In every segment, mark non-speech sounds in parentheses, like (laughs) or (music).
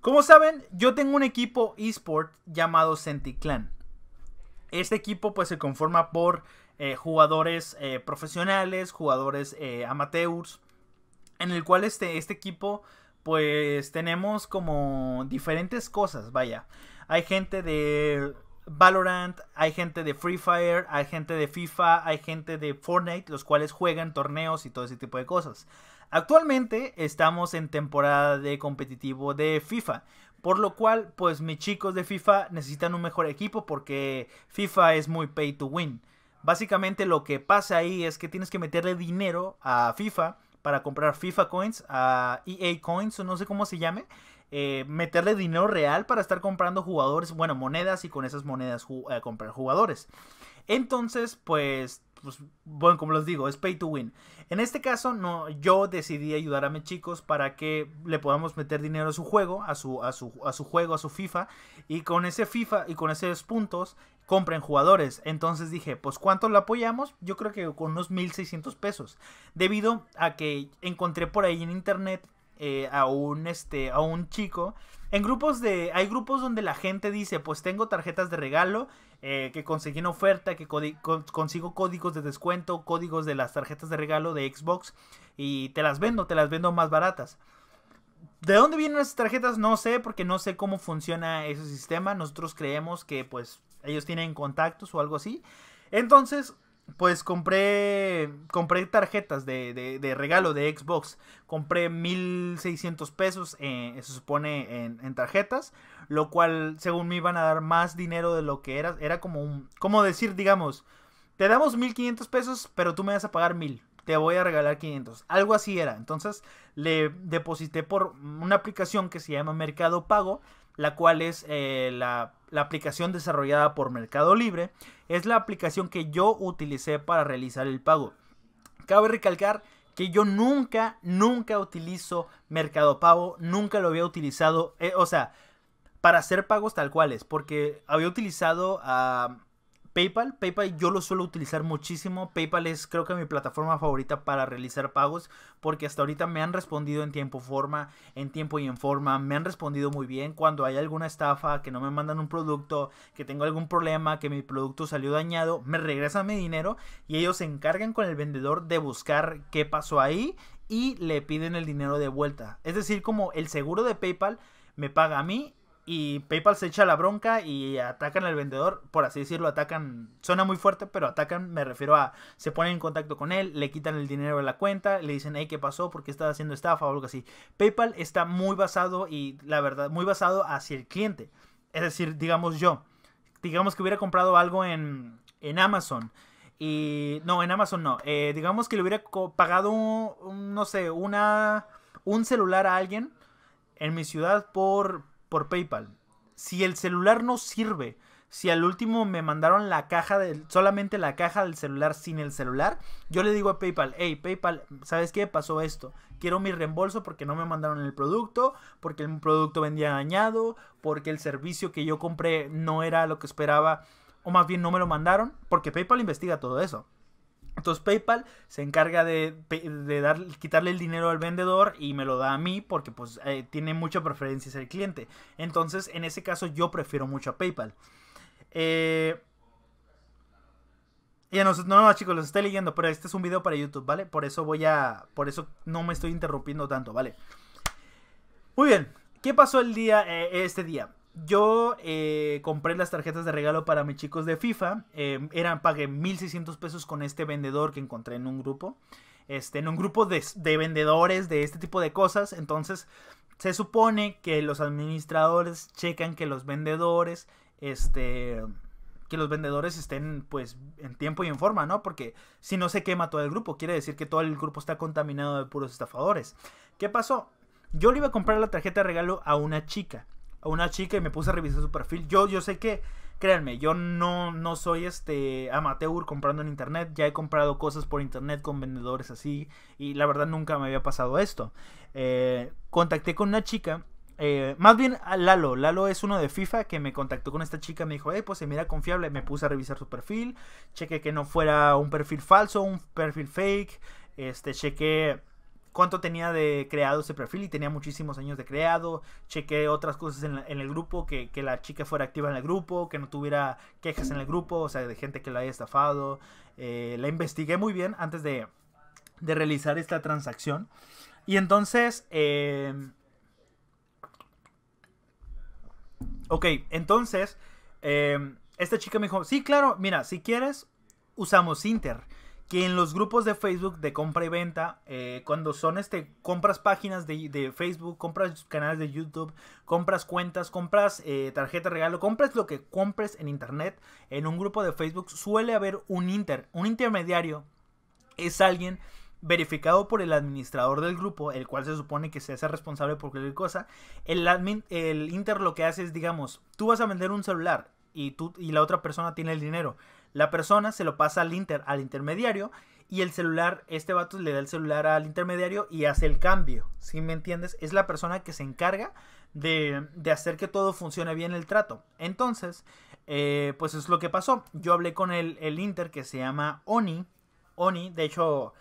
Como saben, yo tengo un equipo eSport llamado Centiclan. Este equipo pues se conforma por eh, jugadores eh, profesionales, jugadores eh, amateurs, en el cual este, este equipo pues tenemos como diferentes cosas, vaya. Hay gente de Valorant, hay gente de Free Fire, hay gente de FIFA, hay gente de Fortnite, los cuales juegan torneos y todo ese tipo de cosas. Actualmente estamos en temporada de competitivo de FIFA, por lo cual pues mis chicos de FIFA necesitan un mejor equipo porque FIFA es muy pay to win. Básicamente lo que pasa ahí es que tienes que meterle dinero a FIFA para comprar FIFA Coins, a EA Coins o no sé cómo se llame. Eh, meterle dinero real para estar comprando jugadores, bueno, monedas y con esas monedas eh, comprar jugadores. Entonces, pues pues bueno, como les digo, es pay to win. En este caso, no, yo decidí ayudar a mis chicos para que le podamos meter dinero a su juego, a su, a su, a su juego, a su FIFA, y con ese FIFA y con esos puntos compren jugadores. Entonces dije, pues ¿cuánto lo apoyamos? Yo creo que con unos 1.600 pesos, debido a que encontré por ahí en internet eh, a un este a un chico en grupos de hay grupos donde la gente dice pues tengo tarjetas de regalo eh, que conseguí en oferta que consigo códigos de descuento códigos de las tarjetas de regalo de Xbox y te las vendo te las vendo más baratas de dónde vienen esas tarjetas no sé porque no sé cómo funciona ese sistema nosotros creemos que pues ellos tienen contactos o algo así entonces pues compré compré tarjetas de, de, regalo de Xbox. Compré 1600 pesos, eh, se supone, en, tarjetas, lo cual según me iban a dar más dinero de lo que era. Era como un, como decir, digamos, te damos 1500 pesos, pero tú me vas a pagar 1000. Te voy a regalar 500. Algo así era. Entonces le deposité por una aplicación que se llama Mercado Pago la cual es eh, la, aplicación desarrollada por Mercado Libre. Es la aplicación que yo utilicé para realizar el pago. Cabe recalcar que yo nunca, nunca utilizo Mercado Pago, nunca lo había utilizado, eh, o sea, para hacer pagos tal cual es, porque había utilizado a... PayPal, PayPal yo lo suelo utilizar muchísimo. PayPal es creo que mi plataforma favorita para realizar pagos porque hasta ahorita me han respondido en tiempo forma, en tiempo y en forma, me han respondido muy bien cuando hay alguna estafa, que no me mandan un producto, que tengo algún problema, que mi producto salió dañado, me regresan mi dinero y ellos se encargan con el vendedor de buscar qué pasó ahí y le piden el dinero de vuelta. Es decir, como el seguro de PayPal me paga a mí y PayPal se echa la bronca y atacan al vendedor, por así decirlo, atacan, suena muy fuerte, pero atacan, me refiero a, se ponen en contacto con él, le quitan el dinero de la cuenta, le dicen, hey, ¿qué pasó? ¿Por qué estás haciendo estafa o algo así? PayPal está muy basado y la verdad, muy basado hacia el cliente. Es decir, digamos yo, digamos que hubiera comprado algo en, en Amazon. Y no, en Amazon no. Eh, digamos que le hubiera pagado, no sé, una, un celular a alguien en mi ciudad por, por PayPal. Si el celular no sirve, si al último me mandaron la caja del, solamente la caja del celular sin el celular, yo le digo a PayPal, hey PayPal, ¿sabes qué? Pasó esto. Quiero mi reembolso porque no me mandaron el producto, porque el producto vendía dañado, porque el servicio que yo compré no era lo que esperaba, o más bien no me lo mandaron, porque PayPal investiga todo eso. Entonces PayPal se encarga de, quitarle el dinero al vendedor y me lo da a mí porque pues eh, tiene mucha preferencia el cliente. Entonces en ese caso yo prefiero mucho a PayPal. Eh, ya no, no, no, chicos, los estoy leyendo, pero este es un video para YouTube, ¿vale? Por eso voy a. Por eso no me estoy interrumpiendo tanto, ¿vale? Muy bien. ¿Qué pasó el día, eh, este día? Yo eh, compré las tarjetas de regalo para mis chicos de FIFA. Em, eran, pagué 1.600 pesos con este vendedor que encontré en un grupo. Este, en un grupo de, vendedores de este tipo de cosas. Entonces, se supone que los administradores checan que los vendedores, este, que los vendedores estén, pues, en tiempo y en forma, ¿no? Porque si no se quema todo el grupo, quiere decir que todo el grupo está contaminado de puros estafadores. ¿Qué pasó? Yo le iba a comprar la tarjeta de regalo a una chica a una chica y me puse a revisar su perfil. Yo, yo sé que, créanme, yo no, no soy este amateur comprando en internet. Ya he comprado cosas por internet con vendedores así. Y la verdad nunca me había pasado esto. Eh, contacté con una chica. Eh, más bien Lalo. Lalo es uno de FIFA que me contactó con esta chica. Me dijo, pues se mira confiable. Me puse a revisar su perfil. Cheque que no fuera un perfil falso, un perfil fake. Este, chequé cuánto tenía de creado ese perfil y tenía muchísimos años de creado. Chequé otras cosas en, el grupo, que, la chica fuera activa en el grupo, que no tuviera quejas en el grupo, o sea, de gente que la haya estafado. Eh, la investigué muy bien antes de, realizar esta transacción. Y entonces, em, ok, entonces, em, esta chica me dijo, sí, claro, mira, si quieres, usamos Inter que en los grupos de Facebook de compra y venta, eh, cuando son este, compras páginas de, Facebook, compras canales de YouTube, compras cuentas, compras eh, tarjeta de regalo, compras lo que compres en internet, en un grupo de Facebook suele haber un inter, un intermediario es alguien verificado por el administrador del grupo, el cual se supone que se hace responsable por cualquier cosa. El admin, el inter lo que hace es, digamos, tú vas a vender un celular y tú y la otra persona tiene el dinero. La persona se lo pasa al inter, al intermediario, y el celular, este vato le da el celular al intermediario y hace el cambio. ¿Sí me entiendes? Es la persona que se encarga de, hacer que todo funcione bien el trato. Entonces, eh, pues es lo que pasó. Yo hablé con el, Inter que se llama Oni. Oni, de hecho,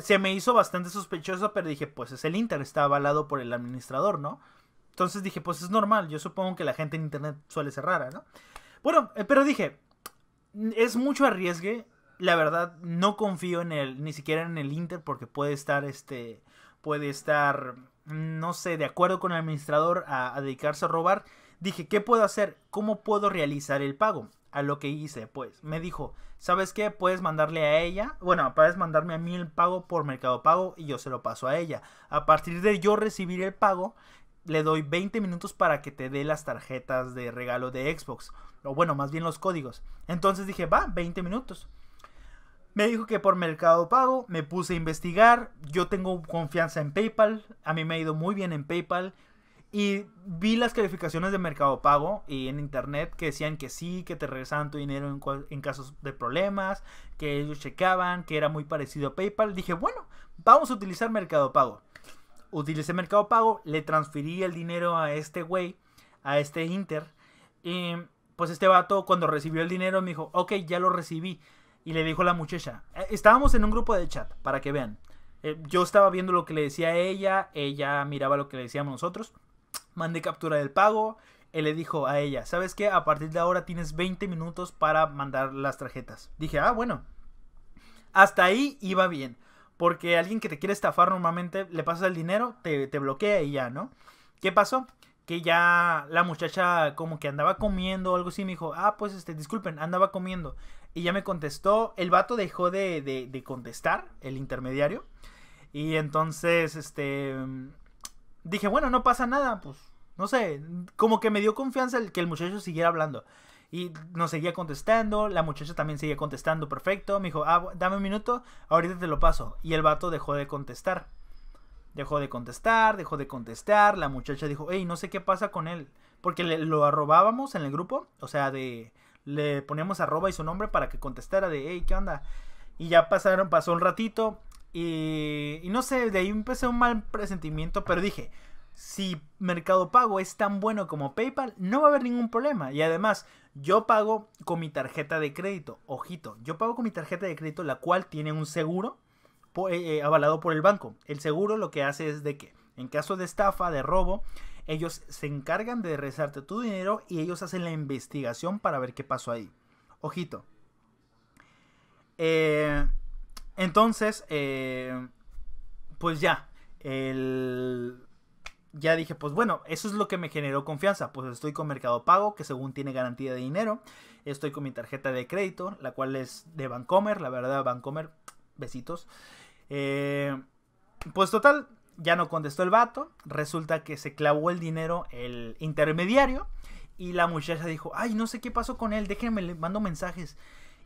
se me hizo bastante sospechoso, pero dije, pues es el Inter, está avalado por el administrador, ¿no? Entonces dije, pues es normal, yo supongo que la gente en Internet suele ser rara, ¿no? Bueno, eh, pero dije, es mucho arriesgue. La verdad, no confío en él ni siquiera en el Inter, porque puede estar, este, puede estar, no sé, de acuerdo con el administrador a, a dedicarse a robar. Dije, ¿qué puedo hacer? ¿Cómo puedo realizar el pago? A lo que hice, pues, me dijo, ¿sabes qué? Puedes mandarle a ella, bueno, puedes mandarme a mí el pago por Mercado Pago y yo se lo paso a ella. A partir de yo recibir el pago, le doy 20 minutos para que te dé las tarjetas de regalo de Xbox o bueno, más bien los códigos. Entonces dije, va, 20 minutos. Me dijo que por Mercado Pago, me puse a investigar, yo tengo confianza en PayPal, a mí me ha ido muy bien en PayPal. Y vi las calificaciones de Mercado Pago y en internet que decían que sí, que te regresaban tu dinero en, casos de problemas, que ellos checaban, que era muy parecido a PayPal. Dije, bueno, vamos a utilizar Mercado Pago. Utilicé Mercado Pago, le transferí el dinero a este güey, a este Inter. Y pues este vato cuando recibió el dinero me dijo, ok, ya lo recibí. Y le dijo la muchacha, eh, estábamos en un grupo de chat, para que vean. Eh, yo estaba viendo lo que le decía a ella, ella miraba lo que le decíamos nosotros. Mandé captura del pago, él le dijo a ella, ¿sabes qué? A partir de ahora tienes 20 minutos para mandar las tarjetas. Dije, ah, bueno. Hasta ahí iba bien. Porque alguien que te quiere estafar normalmente le pasas el dinero, te, te bloquea y ya, ¿no? ¿Qué pasó? que ya la muchacha como que andaba comiendo o algo así, me dijo, ah, pues este, disculpen, andaba comiendo. Y ya me contestó, el vato dejó de, de, contestar, el intermediario. Y entonces, este, mm, dije, bueno, no pasa nada, pues, no sé, como que me dio confianza el que el muchacho siguiera hablando. Y no seguía contestando, la muchacha también seguía contestando, perfecto. Me dijo, ah, dame un minuto, ahorita te lo paso. Y el vato dejó de contestar. Dejó de contestar, dejó de contestar. La muchacha dijo, hey, no sé qué pasa con él. Porque le, lo arrobábamos en el grupo. O sea, de le poníamos arroba y su nombre para que contestara de, hey, ¿qué onda? Y ya pasaron, pasó un ratito. Y, y no sé, de ahí empecé un mal presentimiento. Pero dije, si Mercado Pago es tan bueno como PayPal, no va a haber ningún problema. Y además, yo pago con mi tarjeta de crédito. Ojito, yo pago con mi tarjeta de crédito, la cual tiene un seguro eh, eh, avalado por el banco. El seguro lo que hace es de que, en caso de estafa, de robo, ellos se encargan de rezarte tu dinero y ellos hacen la investigación para ver qué pasó ahí. Ojito. Eh, entonces, pues ya. ya dije, pues bueno, eso es lo que me generó confianza. Pues estoy con Mercado Pago, que según tiene garantía de dinero. Estoy con mi tarjeta de crédito, la cual es de Bancomer. La verdad, Bancomer, besitos. Eh, pues total, ya no contestó el vato. Resulta que se clavó el dinero el intermediario. Y la muchacha dijo, ay, no sé qué pasó con él, déjenme, le mando mensajes.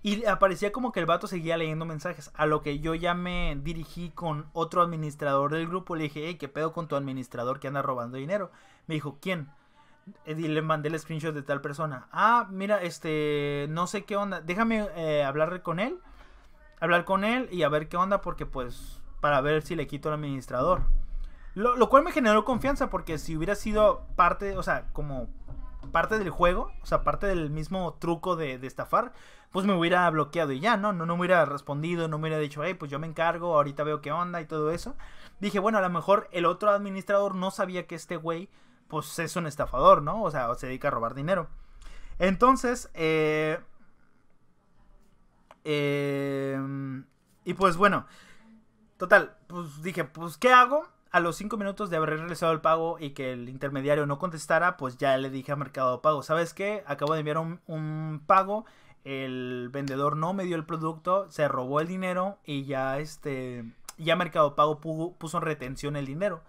Y aparecía como que el vato seguía leyendo mensajes. A lo que yo ya me dirigí con otro administrador del grupo. Le dije, hey, ¿qué pedo con tu administrador que anda robando dinero? Me dijo, ¿quién? Y eh, le mandé el screenshot de tal persona. Ah, mira, este, no sé qué onda. Déjame eh, hablarle con él hablar con él y a ver qué onda porque pues para ver si le quito al administrador. Lo, cual me generó confianza porque si hubiera sido parte, o sea, como parte del juego, o sea, parte del mismo truco de, estafar, pues me hubiera bloqueado y ya, ¿no? ¿no? No me hubiera respondido, no me hubiera dicho, hey, pues yo me encargo, ahorita veo qué onda y todo eso. Dije, bueno, a lo mejor el otro administrador no sabía que este güey, pues es un estafador, ¿no? O sea, se dedica a robar dinero. Entonces, eh, Em, y pues bueno, total, pues dije, pues ¿qué hago? A los 5 minutos de haber realizado el pago y que el intermediario no contestara, pues ya le dije a Mercado Pago, ¿sabes qué? Acabo de enviar un, un pago, el vendedor no me dio el producto, se robó el dinero y ya este, ya Mercado Pago puso en retención el dinero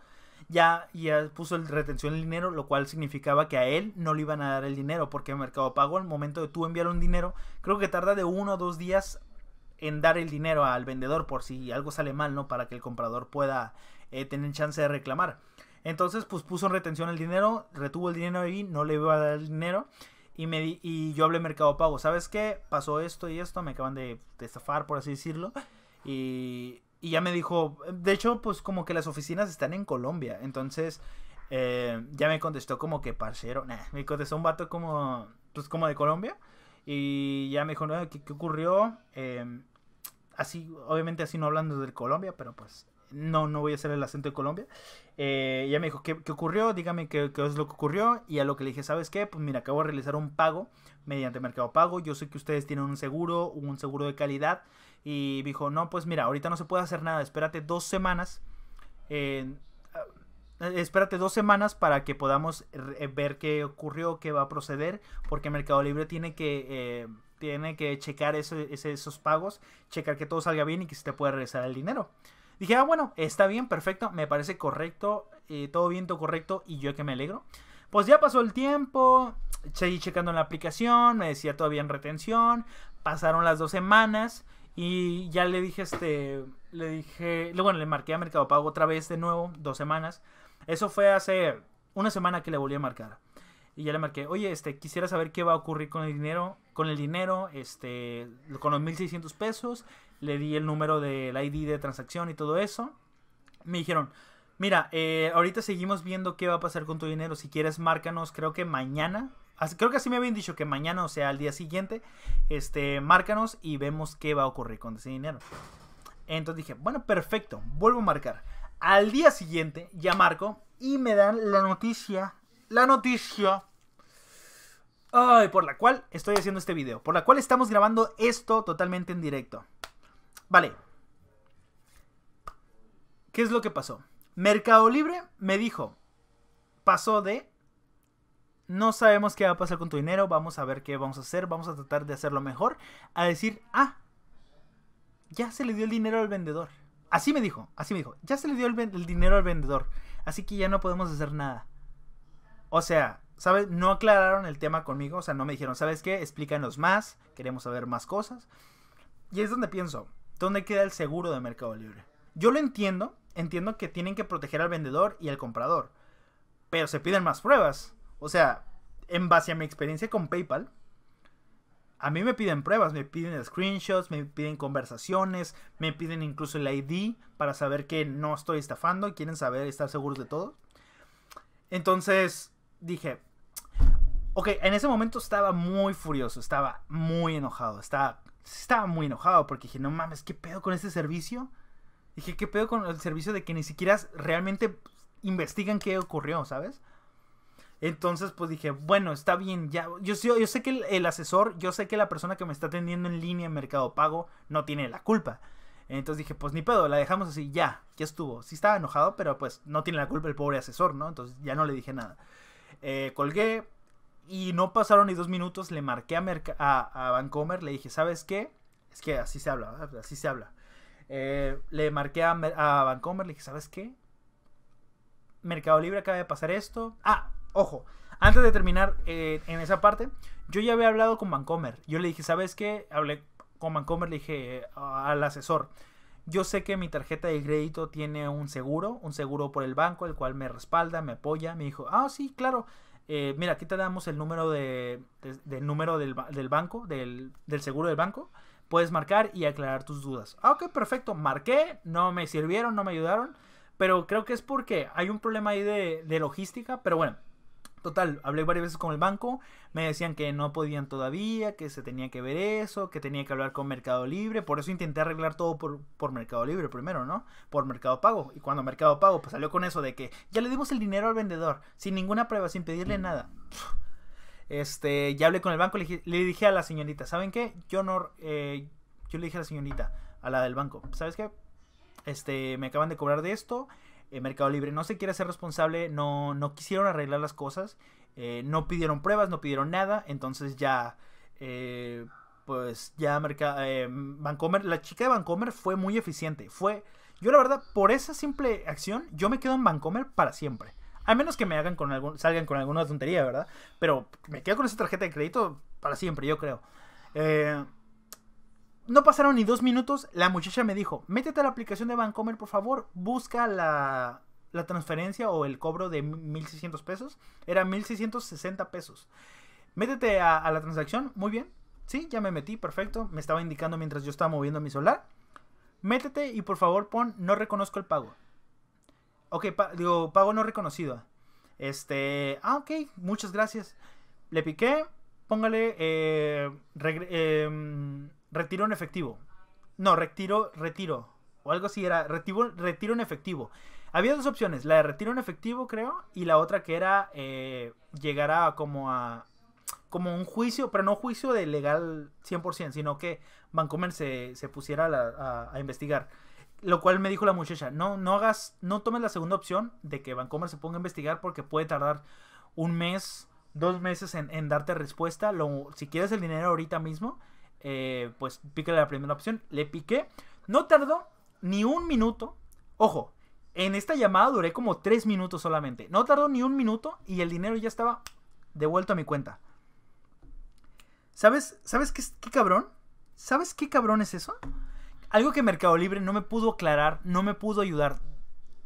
ya, ya puso el retención el dinero, lo cual significaba que a él no le iban a dar el dinero, porque Mercado Pago, al momento de tú enviar un dinero, creo que tarda de uno o dos días en dar el dinero al vendedor por si algo sale mal, ¿no? Para que el comprador pueda eh, tener chance de reclamar. Entonces, pues puso en retención el dinero, retuvo el dinero ahí, no le iba a dar el dinero. Y, me y yo hablé Mercado Pago, ¿sabes qué? Pasó esto y esto, me acaban de, de estafar, por así decirlo. Y y ya me dijo, de hecho, pues como que las oficinas están en Colombia. Entonces, eh, ya me contestó como que parcero. me contestó un vato como, pues como de Colombia. Y ya me dijo, no, ¿qué, ocurrió? Em, así, obviamente así no hablando de Colombia, pero pues no, no voy a hacer el acento de Colombia. Eh, ya me dijo, ¿qué, ocurrió? Dígame qué, qué, es lo que ocurrió. Y a lo que le dije, ¿sabes qué? Pues mira, acabo de realizar un pago mediante Mercado Pago. Yo sé que ustedes tienen un seguro, un seguro de calidad. Y dijo, no, pues mira, ahorita no se puede hacer nada, espérate dos semanas. Ah, eh, espérate dos semanas para que podamos eh, ver qué ocurrió, qué va a proceder, porque Mercado Libre tiene que, eh, tiene que checar esos pagos, checar que todo salga bien y que se te pueda regresar el dinero. Dije, ah, bueno, está bien, perfecto, me parece correcto, todo bien, todo correcto, y yo que me alegro. Pues ya pasó el tiempo, seguí checando en la aplicación, me decía todavía en retención, pasaron las dos semanas, y ya le dije, este, le dije, bueno, le marqué a Mercado Pago otra vez de nuevo, dos semanas. Eso fue hace una semana que le volví a marcar. Y ya le marqué, oye, este, quisiera saber qué va a ocurrir con el dinero, con el dinero, este, con los 1600 pesos. Le di el número del ID de transacción y todo eso. Me dijeron, mira, eh, ahorita seguimos viendo qué va a pasar con tu dinero. Si quieres, márcanos, creo que mañana creo que así me habían dicho que mañana, o sea, al día siguiente, este, márcanos y vemos qué va a ocurrir con ese dinero. Entonces dije, bueno, perfecto, vuelvo a marcar. Al día siguiente ya marco y me dan la noticia, la noticia, ay, por la cual estoy haciendo este video, por la cual estamos grabando esto totalmente en directo. Vale. ¿Qué es lo que pasó? Mercado Libre me dijo, pasó de no sabemos qué va a pasar con tu dinero, vamos a ver qué vamos a hacer, vamos a tratar de hacerlo mejor, a decir, ah, ya se le dio el dinero al vendedor. Así me dijo, así me dijo, ya se le dio el, dinero al vendedor, así que ya no podemos hacer nada. O sea, ¿sabes? No aclararon el tema conmigo, o sea, no me dijeron, ¿sabes qué? Explícanos más, queremos saber más cosas. Y es donde pienso, ¿dónde queda el seguro de Mercado Libre? Yo lo entiendo, entiendo que tienen que proteger al vendedor y al comprador, pero se piden más pruebas. O sea, en base a mi experiencia con PayPal, a mí me piden pruebas, me piden screenshots, me piden conversaciones, me piden incluso el ID para saber que no estoy estafando, Y quieren saber, estar seguros de todo. Entonces dije, ok, en ese momento estaba muy furioso, estaba muy enojado, estaba, estaba muy enojado porque dije, no mames, ¿qué pedo con este servicio? Dije, ¿qué pedo con el servicio de que ni siquiera realmente investigan qué ocurrió, ¿sabes? Entonces, pues dije, bueno, está bien, ya. Yo, sé que el, asesor, yo sé que la persona que me está atendiendo en línea en Mercado Pago no tiene la culpa. Entonces dije, pues ni pedo, la dejamos así, ya, ya estuvo. Sí estaba enojado, pero pues no tiene la culpa el pobre asesor, ¿no? Entonces ya no le dije nada. Eh, colgué y no pasaron ni dos minutos, le marqué a, a, Vancomer, le dije, ¿sabes qué? Es que así se habla, así se habla. Eh, le marqué a, a Vancomer, le dije, ¿sabes qué? Mercado Libre acaba de pasar esto. Ah, Ojo, antes de terminar eh, en esa parte, yo ya había hablado con Vancomer. Yo le dije, ¿sabes qué? Hablé con Vancomer, le dije eh, al asesor. Yo sé que mi tarjeta de crédito tiene un seguro, un seguro por el banco, el cual me respalda, me apoya. Me dijo, ah, sí, claro. Eh, mira, aquí te damos el número de, número del, banco, del, del, seguro del banco. Puedes marcar y aclarar tus dudas. Ah, ok, perfecto. Marqué, no me sirvieron, no me ayudaron. Pero creo que es porque hay un problema ahí de logística. Pero bueno, Total, hablé varias veces con el banco, me decían que no podían todavía, que se tenía que ver eso, que tenía que hablar con Mercado Libre, por eso intenté arreglar todo por, Mercado Libre primero, ¿no? Por Mercado Pago. Y cuando Mercado Pago pues, salió con eso de que ya le dimos el dinero al vendedor, sin ninguna prueba, sin pedirle mm. nada. Este, ya hablé con el banco, le, dije a la señorita, ¿saben qué? Yo no, eh, yo le dije a la señorita, a la del banco, ¿sabes qué? Este, me acaban de cobrar de esto, eh, Mercado Libre no se quiere hacer responsable, no, no quisieron arreglar las cosas, eh, no pidieron pruebas, no pidieron nada, entonces ya, eh, pues ya Mercado, Vancomer, la chica de Vancomer fue muy eficiente, fue, yo la verdad, por esa simple acción, yo me quedo en Vancomer para siempre. A menos que me hagan con algún, salgan con alguna tontería, ¿verdad? Pero me quedo con esa tarjeta de crédito para siempre, yo creo. Eh, no pasaron ni dos minutos, la muchacha me dijo, métete a la aplicación de Bancomer, por favor, busca la, transferencia o el cobro de 1.600 pesos. Era 1.660 pesos. Métete a, la transacción, muy bien. Sí, ya me metí, perfecto. Me estaba indicando mientras yo estaba moviendo mi solar. Métete y por favor pon no reconozco el pago. Ok, digo, pago no reconocido. Este, ah, ok, muchas gracias. Le piqué, póngale eh, em, retiro en efectivo. No, retiro, retiro. O algo así era, retiro, retiro en efectivo. Había dos opciones, la de retiro en efectivo, creo, y la otra que era eh, llegar a como a como un juicio, pero no juicio de legal 100%, sino que Vancomer se, se pusiera a, investigar. Lo cual me dijo la muchacha, no, no hagas, no tomes la segunda opción de que Vancomer se ponga a investigar porque puede tardar un mes, dos meses en, darte respuesta. Lo, si quieres el dinero ahorita mismo, eh, pues piqué la primera opción, le piqué, no tardó ni un minuto, ojo, en esta llamada duré como tres minutos solamente, no tardó ni un minuto y el dinero ya estaba devuelto a mi cuenta. ¿Sabes, ¿sabes qué, qué cabrón? ¿Sabes qué cabrón es eso? Algo que Mercado Libre no me pudo aclarar, no me pudo ayudar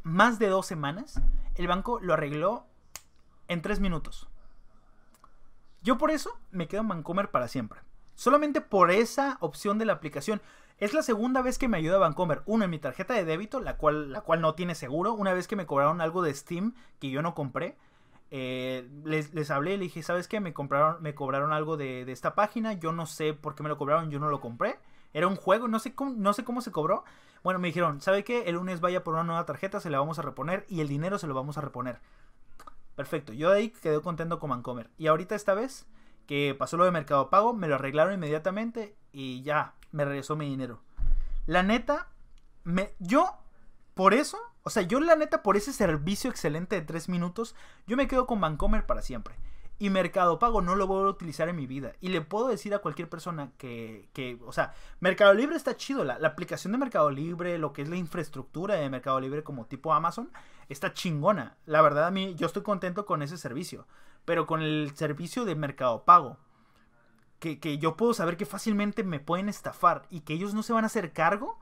más de dos semanas, el banco lo arregló en tres minutos. Yo por eso me quedo en Mancomer para siempre. Solamente por esa opción de la aplicación. Es la segunda vez que me ayuda Vancomer. Uno, en mi tarjeta de débito, la cual, la cual no tiene seguro. Una vez que me cobraron algo de Steam que yo no compré. Eh, les, hablé y le dije, ¿sabes qué? Me, compraron, me cobraron algo de, esta página. Yo no sé por qué me lo cobraron, yo no lo compré. Era un juego, no sé cómo, no sé cómo se cobró. Bueno, me dijeron, ¿sabe qué? El lunes vaya por una nueva tarjeta, se la vamos a reponer y el dinero se lo vamos a reponer. Perfecto, yo de ahí quedé contento con Vancomer. Y ahorita esta vez que pasó lo de Mercado Pago, me lo arreglaron inmediatamente y ya, me regresó mi dinero. La neta, me, yo, por eso, o sea, yo la neta, por ese servicio excelente de 3 minutos, yo me quedo con Vancomer para siempre. Y Mercado Pago no lo voy a utilizar en mi vida. Y le puedo decir a cualquier persona que, que o sea, Mercado Libre está chido. La, aplicación de Mercado Libre, lo que es la infraestructura de Mercado Libre como tipo Amazon, está chingona. La verdad, a mí, yo estoy contento con ese servicio. Pero con el servicio de Mercado Pago, que, que yo puedo saber que fácilmente me pueden estafar y que ellos no se van a hacer cargo.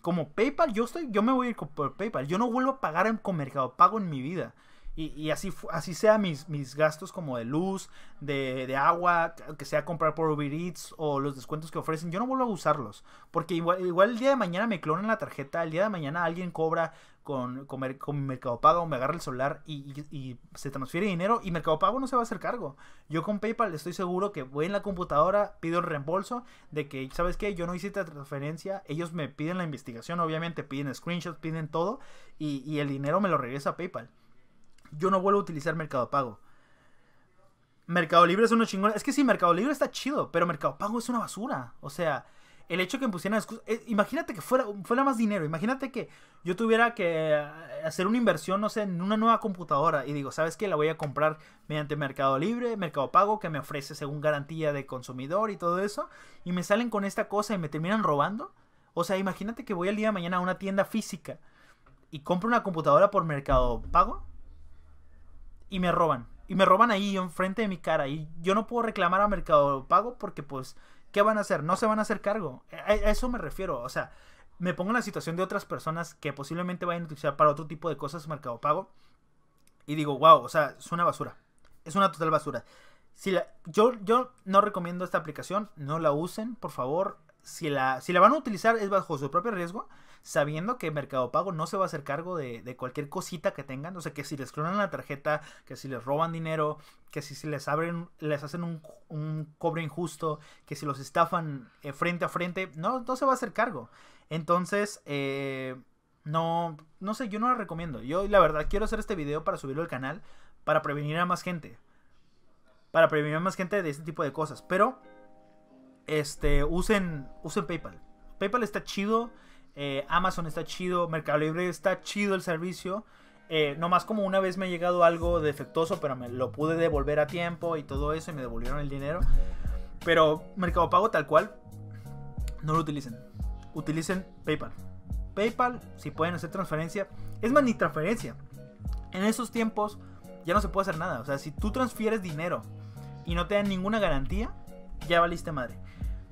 Como PayPal, yo estoy, yo me voy a ir por PayPal. Yo no vuelvo a pagar con Mercado Pago en mi vida. Y, así, así sea mis, mis gastos como de luz, de, agua, que sea comprar por Uber Eats o los descuentos que ofrecen, yo no vuelvo a usarlos. Porque igual, igual el día de mañana me clonan la tarjeta, el día de mañana alguien cobra con, con, Mercado Pago, me agarra el celular y, se transfiere dinero y Mercado Pago no se va a hacer cargo. Yo con PayPal estoy seguro que voy en la computadora, pido el reembolso de que, ¿sabes qué? Yo no hice esta transferencia, ellos me piden la investigación, obviamente, piden screenshots, piden todo y el dinero me lo regresa a PayPal yo no vuelvo a utilizar Mercado Pago. Mercado Libre es uno chingón. Es que sí, Mercado Libre está chido, pero Mercado Pago es una basura. O sea, el hecho que me pusieran eh, imagínate que fuera, fuera más dinero. Imagínate que yo tuviera que eh, hacer una inversión, no sé, en una nueva computadora. Y digo, ¿sabes qué? La voy a comprar mediante Mercado Libre, Mercado Pago, que me ofrece según garantía de consumidor y todo eso. Y me salen con esta cosa y me terminan robando. O sea, imagínate que voy al día de mañana a una tienda física y compro una computadora por Mercado Pago y me roban. Y me roban ahí enfrente de mi cara. Y yo no puedo reclamar a Mercado Pago porque pues, ¿qué van a hacer? No se van a hacer cargo. E, e, a eso me refiero. O sea, me pongo en la situación de otras personas que posiblemente vayan a utilizar para otro tipo de cosas Mercado Pago. Y digo, wow, o sea, es una basura. Es una total basura. Si la, yo, yo no recomiendo esta aplicación, no la usen, por favor. Si la, si la van a utilizar es bajo su propio riesgo sabiendo que Mercado Pago no se va a hacer cargo de, cualquier cosita que tengan. O sea, que si les clonan la tarjeta, que si les roban dinero, que si, les abren, les hacen un, un cobro injusto, que si los estafan eh, frente a frente, no, no se va a hacer cargo. Entonces, eh, no, no sé, yo no la recomiendo. Yo la verdad quiero hacer este video para subirlo al canal, para prevenir a más gente. Para prevenir a más gente de este tipo de cosas. Pero, este, usen, usen PayPal. PayPal está chido eh, Amazon está chido, Mercado Libre está chido el servicio. No eh, nomás como una vez me ha llegado algo defectuoso, pero me lo pude devolver a tiempo y todo eso y me devolvieron el dinero. Pero Mercado Pago tal cual, no lo utilicen. Utilicen PayPal. PayPal, si pueden hacer transferencia, es más ni transferencia. En esos tiempos ya no se puede hacer nada. O sea, si tú transfieres dinero y no te dan ninguna garantía, ya valiste madre.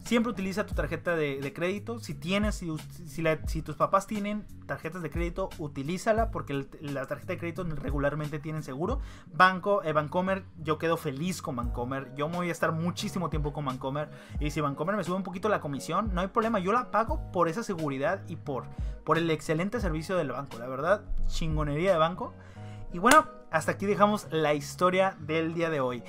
Siempre utiliza tu tarjeta de, crédito. Si tienes, si, tus papás tienen tarjetas de crédito, utilízala porque la tarjeta de crédito regularmente tienen seguro. Banco, eh, Bancomer, yo quedo feliz con Bancomer. Yo me voy a estar muchísimo tiempo con Bancomer. Y si Bancomer me sube un poquito la comisión, no hay problema. Yo la pago por esa seguridad y por, por el excelente servicio del banco. La verdad, chingonería de banco. Y bueno, hasta aquí dejamos la historia del día de hoy.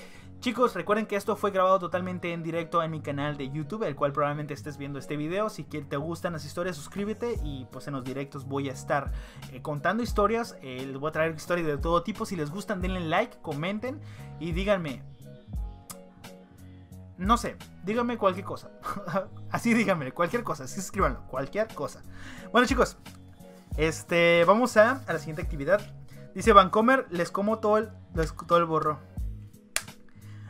Chicos, recuerden que esto fue grabado totalmente en directo en mi canal de YouTube, el cual probablemente estés viendo este video. Si te gustan las historias, suscríbete y pues en los directos voy a estar eh, contando historias. Eh, les voy a traer historias de todo tipo. Si les gustan, denle like, comenten y díganme. No sé, díganme cualquier cosa. (laughs) Así díganme, cualquier cosa. Así escríbanlo, cualquier cosa. Bueno chicos, este, vamos a, la siguiente actividad. Dice Vancomer, les como todo el, todo el borro.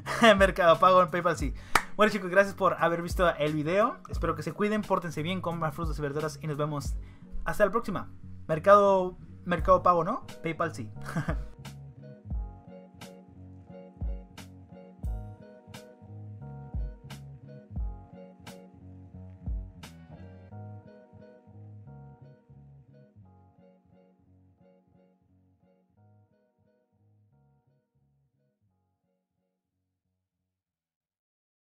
(laughs) Mercado Pago en PayPal, sí. Bueno chicos, gracias por haber visto el video. Espero que se cuiden, pórtense bien, coman frutas y verduras y nos vemos hasta la próxima. Mercado, mercado Pago, ¿no? PayPal, sí. (laughs)